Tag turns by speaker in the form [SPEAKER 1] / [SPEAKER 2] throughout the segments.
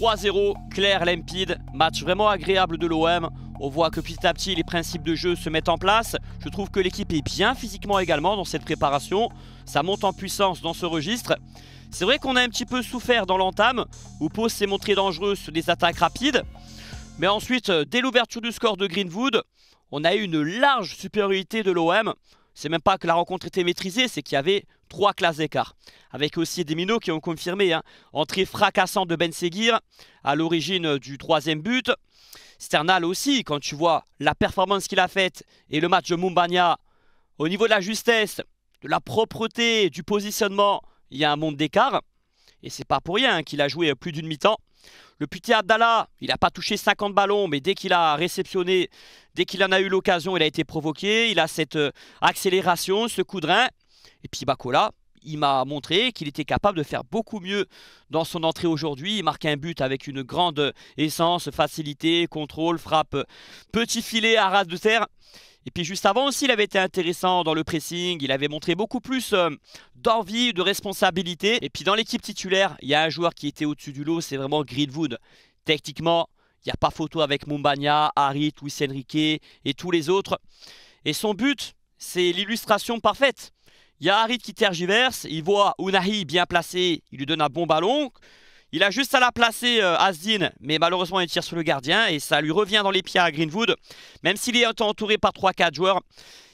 [SPEAKER 1] 3-0, clair, limpide, match vraiment agréable de l'OM. On voit que petit à petit les principes de jeu se mettent en place. Je trouve que l'équipe est bien physiquement également dans cette préparation. Ça monte en puissance dans ce registre. C'est vrai qu'on a un petit peu souffert dans l'entame, où Pau s'est montré dangereux sur des attaques rapides. Mais ensuite, euh, dès l'ouverture du score de Greenwood, on a eu une large supériorité de l'OM c'est même pas que la rencontre était maîtrisée, c'est qu'il y avait trois classes d'écart. Avec aussi des minots qui ont confirmé. Hein. Entrée fracassante de Ben Seguir à l'origine du troisième but. Sternal aussi, quand tu vois la performance qu'il a faite et le match de Mumbania, au niveau de la justesse, de la propreté, du positionnement, il y a un monde d'écart. Et c'est pas pour rien hein, qu'il a joué plus d'une mi-temps. Le petit Abdallah, il n'a pas touché 50 ballons, mais dès qu'il a réceptionné, dès qu'il en a eu l'occasion, il a été provoqué. Il a cette euh, accélération, ce coup de rein. Et puis Bakola, il m'a montré qu'il était capable de faire beaucoup mieux dans son entrée aujourd'hui. Il marque un but avec une grande essence, facilité, contrôle, frappe, euh, petit filet à ras de terre. Et puis juste avant aussi, il avait été intéressant dans le pressing. Il avait montré beaucoup plus euh, d'envie, de responsabilité. Et puis dans l'équipe titulaire, il y a un joueur qui était au-dessus du lot, c'est vraiment Greenwood. Techniquement, il n'y a pas photo avec Mumbania, Harit, Luis Enrique et tous les autres. Et son but, c'est l'illustration parfaite. Il y a Harit qui tergiverse, il voit Unahi bien placé, il lui donne un bon ballon. Il a juste à la placer, euh, Asdin, mais malheureusement, il tire sur le gardien et ça lui revient dans les pieds à Greenwood. Même s'il est entouré par 3-4 joueurs,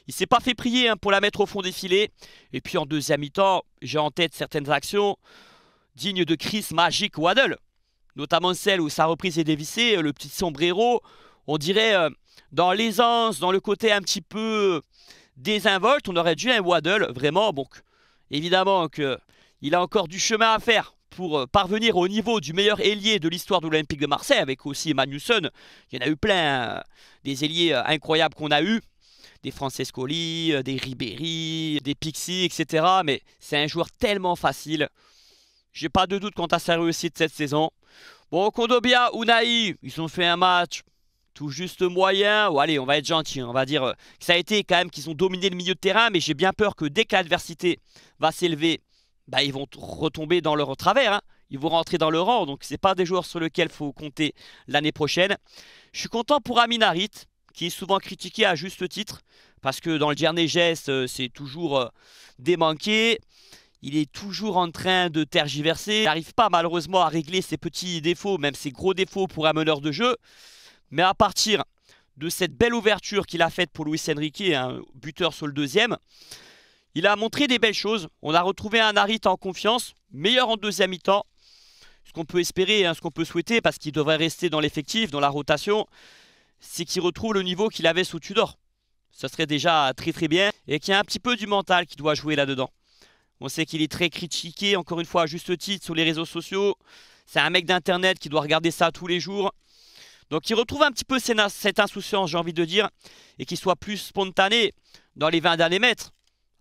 [SPEAKER 1] il s'est pas fait prier hein, pour la mettre au fond des filets. Et puis en deuxième mi-temps, j'ai en tête certaines actions dignes de Chris, Magic Waddle. Notamment celle où sa reprise est dévissée, euh, le petit sombrero, on dirait euh, dans l'aisance, dans le côté un petit peu désinvolte, on aurait dû un Waddle, vraiment. Donc évidemment qu'il a encore du chemin à faire pour euh, parvenir au niveau du meilleur ailier de l'histoire de l'Olympique de Marseille, avec aussi Magnusson. Il y en a eu plein, euh, des ailiers euh, incroyables qu'on a eus des Francescoli, des Ribéry, des Pixi, etc. Mais c'est un joueur tellement facile. J'ai pas de doute quant à sa réussite cette saison. Bon, Kondobia, Unai, ils ont fait un match tout juste moyen. allez, on va être gentil, hein. on va dire que ça a été quand même qu'ils ont dominé le milieu de terrain, mais j'ai bien peur que dès que l'adversité va s'élever, bah, ils vont retomber dans leur travers. Hein. Ils vont rentrer dans leur rang. Donc, ce n'est pas des joueurs sur lesquels il faut compter l'année prochaine. Je suis content pour Amin Harit, qui est souvent critiqué à juste titre. Parce que dans le dernier geste, euh, c'est toujours euh, démanqué. Il est toujours en train de tergiverser. Il n'arrive pas malheureusement à régler ses petits défauts, même ses gros défauts pour un meneur de jeu. Mais à partir de cette belle ouverture qu'il a faite pour Luis Enrique, un hein, buteur sur le deuxième, il a montré des belles choses. On a retrouvé un Harit en confiance, meilleur en deuxième mi-temps. Ce qu'on peut espérer, et hein, ce qu'on peut souhaiter, parce qu'il devrait rester dans l'effectif, dans la rotation, c'est qu'il retrouve le niveau qu'il avait sous Tudor. Ce serait déjà très très bien. Et qu'il y a un petit peu du mental qui doit jouer là-dedans. On sait qu'il est très critiqué, encore une fois, à juste titre, sur les réseaux sociaux. C'est un mec d'Internet qui doit regarder ça tous les jours. Donc il retrouve un petit peu cette insouciance, j'ai envie de dire, et qu'il soit plus spontané dans les 20 derniers mètres.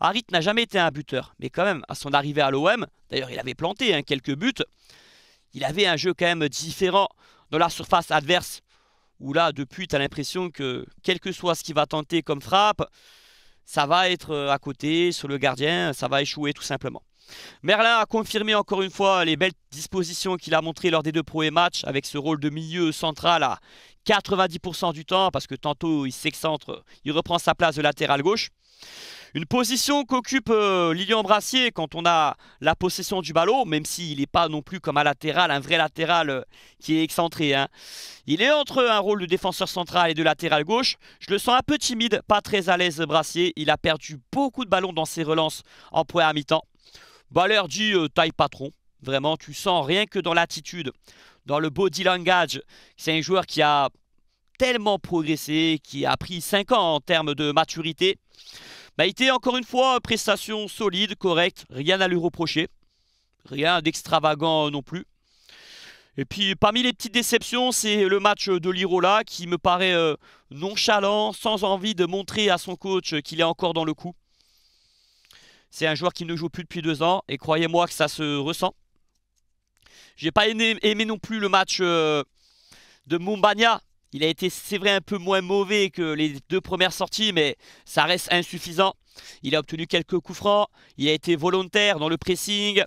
[SPEAKER 1] Harit n'a jamais été un buteur, mais quand même, à son arrivée à l'OM, d'ailleurs il avait planté hein, quelques buts, il avait un jeu quand même différent dans la surface adverse, où là, depuis, tu as l'impression que quel que soit ce qu'il va tenter comme frappe, ça va être euh, à côté, sur le gardien, ça va échouer tout simplement. Merlin a confirmé encore une fois les belles dispositions qu'il a montrées lors des deux premiers matchs avec ce rôle de milieu central à 90% du temps parce que tantôt il s'excentre, il reprend sa place de latéral gauche. Une position qu'occupe euh, Lilian Brassier quand on a la possession du ballon, même s'il n'est pas non plus comme un latéral, un vrai latéral euh, qui est excentré. Hein. Il est entre un rôle de défenseur central et de latéral gauche. Je le sens un peu timide, pas très à l'aise Brassier. Il a perdu beaucoup de ballons dans ses relances en point à mi-temps. Balleur dit euh, taille patron. Vraiment, tu sens rien que dans l'attitude, dans le body language. C'est un joueur qui a tellement progressé, qui a pris 5 ans en termes de maturité. Il bah, était encore une fois, prestation solide, correcte, rien à lui reprocher. Rien d'extravagant euh, non plus. Et puis parmi les petites déceptions, c'est le match de Lirola qui me paraît euh, nonchalant, sans envie de montrer à son coach qu'il est encore dans le coup. C'est un joueur qui ne joue plus depuis deux ans et croyez-moi que ça se ressent. J'ai pas aimé, non plus le match euh, de Mumbania il a été, c'est vrai, un peu moins mauvais que les deux premières sorties, mais ça reste insuffisant. Il a obtenu quelques coups francs, il a été volontaire dans le pressing,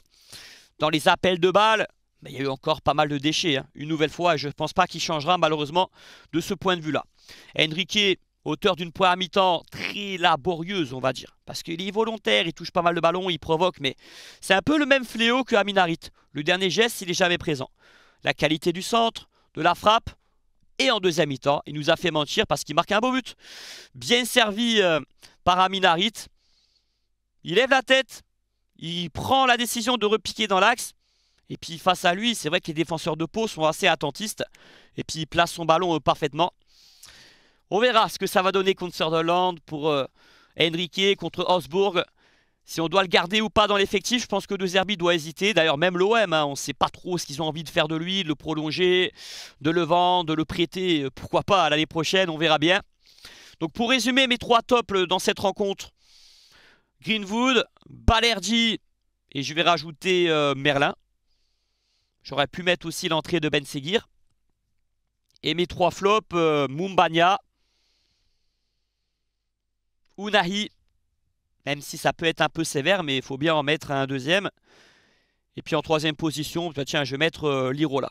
[SPEAKER 1] dans les appels de balles, mais il y a eu encore pas mal de déchets, hein. une nouvelle fois, je ne pense pas qu'il changera malheureusement de ce point de vue-là. Enrique, auteur d'une à mi-temps très laborieuse, on va dire, parce qu'il est volontaire, il touche pas mal de ballons, il provoque, mais c'est un peu le même fléau que Aminarit. Le dernier geste, il n'est jamais présent. La qualité du centre, de la frappe, et en deuxième mi-temps, il nous a fait mentir parce qu'il marque un beau but. Bien servi euh, par Aminarit. Il lève la tête. Il prend la décision de repiquer dans l'axe. Et puis face à lui, c'est vrai que les défenseurs de Pau sont assez attentistes. Et puis il place son ballon euh, parfaitement. On verra ce que ça va donner contre Sunderland pour euh, Enrique, contre Osbourg. Si on doit le garder ou pas dans l'effectif, je pense que De Zerbi doit hésiter. D'ailleurs, même l'OM, hein, on ne sait pas trop ce qu'ils ont envie de faire de lui, de le prolonger, de le vendre, de le prêter. Euh, pourquoi pas à l'année prochaine, on verra bien. Donc pour résumer mes trois tops euh, dans cette rencontre, Greenwood, Balerdi et je vais rajouter euh, Merlin. J'aurais pu mettre aussi l'entrée de Ben Seguir. Et mes trois flops, mumbanya Mumbania, Unahi même si ça peut être un peu sévère, mais il faut bien en mettre un deuxième. Et puis en troisième position, bah, tiens, je vais mettre l'iro euh, Lirola.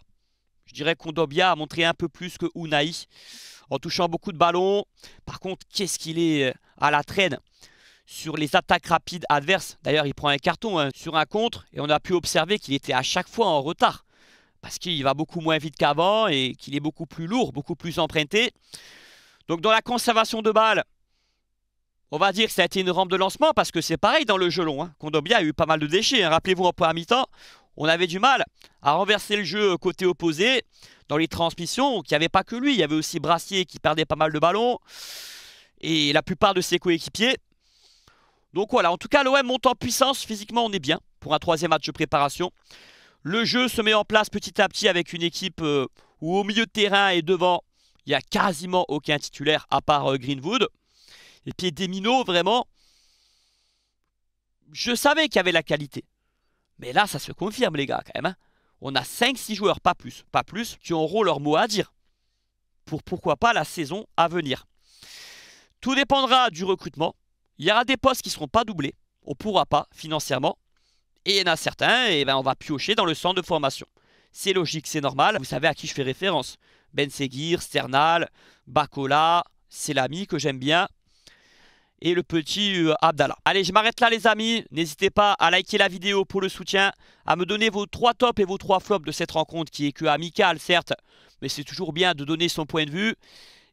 [SPEAKER 1] Je dirais qu'on doit a montré un peu plus que Unai en touchant beaucoup de ballons. Par contre, qu'est-ce qu'il est euh, à la traîne sur les attaques rapides adverses. D'ailleurs, il prend un carton hein, sur un contre et on a pu observer qu'il était à chaque fois en retard parce qu'il va beaucoup moins vite qu'avant et qu'il est beaucoup plus lourd, beaucoup plus emprunté. Donc dans la conservation de balles, on va dire que ça a été une rampe de lancement parce que c'est pareil dans le jeu long. Hein. Kondobia a eu pas mal de déchets. Hein. Rappelez-vous, en à mi-temps, on avait du mal à renverser le jeu côté opposé dans les transmissions. Il n'y avait pas que lui, il y avait aussi Brassier qui perdait pas mal de ballons et la plupart de ses coéquipiers. Donc voilà, en tout cas, l'OM monte en puissance. Physiquement, on est bien pour un troisième match de préparation. Le jeu se met en place petit à petit avec une équipe euh, où au milieu de terrain et devant, il n'y a quasiment aucun titulaire à part euh, Greenwood. Et puis Demino, vraiment, je savais qu'il y avait la qualité. Mais là, ça se confirme, les gars, quand même. Hein. On a 5-6 joueurs, pas plus, pas plus, qui auront leur mot à dire. Pour pourquoi pas la saison à venir. Tout dépendra du recrutement. Il y aura des postes qui ne seront pas doublés. On ne pourra pas financièrement. Et il y en a certains, et eh ben on va piocher dans le centre de formation. C'est logique, c'est normal. Vous savez à qui je fais référence. Ben Seguir, Sternal, Bacola, c'est l'ami que j'aime bien et le petit euh, Abdallah. Allez, je m'arrête là les amis. N'hésitez pas à liker la vidéo pour le soutien, à me donner vos trois tops et vos trois flops de cette rencontre qui est que amicale certes, mais c'est toujours bien de donner son point de vue.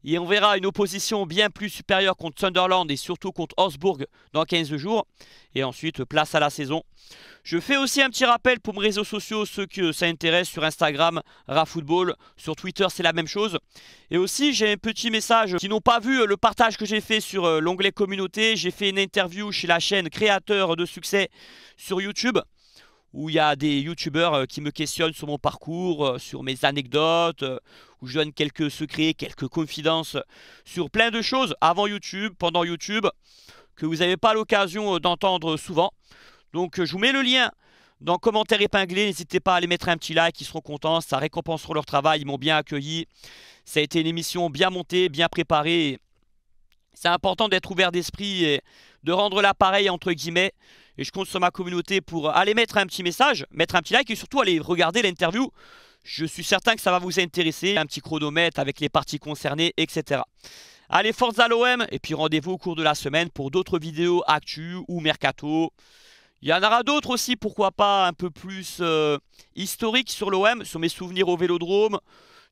[SPEAKER 1] Et on verra une opposition bien plus supérieure contre Sunderland et surtout contre Osbourg dans 15 jours. Et ensuite, place à la saison. Je fais aussi un petit rappel pour mes réseaux sociaux, ceux que ça intéresse sur Instagram, RaFootball, sur Twitter c'est la même chose. Et aussi j'ai un petit message, qui n'ont pas vu euh, le partage que j'ai fait sur euh, l'onglet communauté, j'ai fait une interview chez la chaîne Créateur de Succès sur YouTube où il y a des youtubeurs euh, qui me questionnent sur mon parcours, euh, sur mes anecdotes, euh, où je donne quelques secrets, quelques confidences sur plein de choses avant YouTube, pendant YouTube, que vous n'avez pas l'occasion d'entendre souvent. Donc je vous mets le lien dans commentaire épinglé. N'hésitez pas à les mettre un petit like, ils seront contents, ça récompensera leur travail, ils m'ont bien accueilli. Ça a été une émission bien montée, bien préparée. C'est important d'être ouvert d'esprit et de rendre l'appareil entre guillemets et je compte sur ma communauté pour euh, aller mettre un petit message, mettre un petit like et surtout aller regarder l'interview. Je suis certain que ça va vous intéresser, un petit chronomètre avec les parties concernées, etc. Allez, force à l'OM et puis rendez-vous au cours de la semaine pour d'autres vidéos actu ou mercato. Il y en aura d'autres aussi, pourquoi pas, un peu plus euh, historiques sur l'OM, sur mes souvenirs au Vélodrome,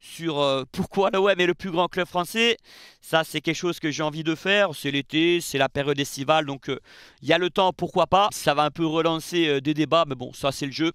[SPEAKER 1] sur euh, pourquoi pourquoi l'OM est le plus grand club français. Ça, c'est quelque chose que j'ai envie de faire. C'est l'été, c'est la période estivale, donc euh, il y a le temps, pourquoi pas. Ça va un peu relancer euh, des débats, mais bon, ça, c'est le jeu.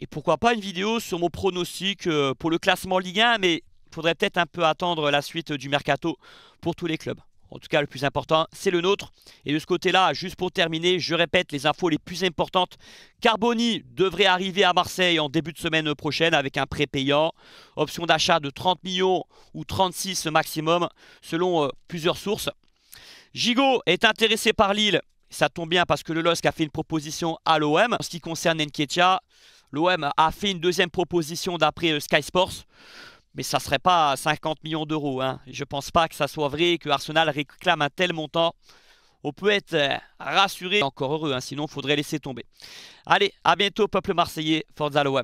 [SPEAKER 1] Et pourquoi pas une vidéo sur mon pronostic pour le classement Ligue 1, mais faudrait peut-être un peu attendre la suite du mercato pour tous les clubs. En tout cas, le plus important, c'est le nôtre. Et de ce côté-là, juste pour terminer, je répète les infos les plus importantes. Carboni devrait arriver à Marseille en début de semaine prochaine avec un prêt payant. Option d'achat de 30 millions ou 36 maximum, selon euh, plusieurs sources. Gigot est intéressé par Lille. Ça tombe bien parce que le LOSC a fait une proposition à l'OM. En ce qui concerne Nketiah, l'OM a fait une deuxième proposition d'après euh, Sky Sports mais ça ne serait pas 50 millions d'euros. Hein. Je ne pense pas que ça soit vrai que Arsenal réclame un tel montant. On peut être euh, rassuré, encore heureux, hein, sinon il faudrait laisser tomber. Allez, à bientôt, peuple marseillais, Forza loa!